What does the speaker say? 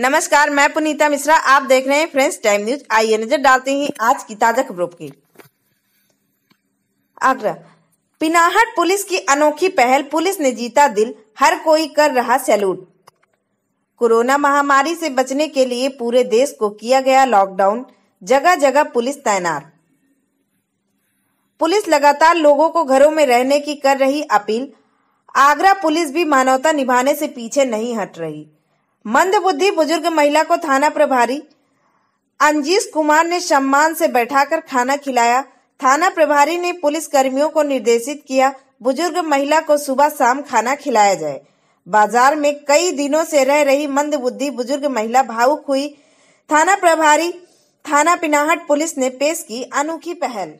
नमस्कार मैं पुनीता मिश्रा आप देख रहे हैं फ्रेंड्स टाइम न्यूज आइए नजर डालते हैं आज की ताजा खबरों की आगरा पिनाहट पुलिस की अनोखी पहल पुलिस ने जीता दिल हर कोई कर रहा सैल्यूट कोरोना महामारी से बचने के लिए पूरे देश को किया गया लॉकडाउन जगह जगह पुलिस तैनात पुलिस लगातार लोगों को घरों में रहने की कर रही अपील आगरा पुलिस भी मानवता निभाने से पीछे नहीं हट रही मंदबुद्धि बुजुर्ग महिला को थाना प्रभारी अंजीस कुमार ने सम्मान से बैठाकर खाना खिलाया थाना प्रभारी ने पुलिस कर्मियों को निर्देशित किया बुजुर्ग महिला को सुबह शाम खाना खिलाया जाए बाजार में कई दिनों से रह रही मंदबुद्धि बुजुर्ग महिला भावुक हुई थाना प्रभारी थाना पिनाहट पुलिस ने पेश की अनोखी पहल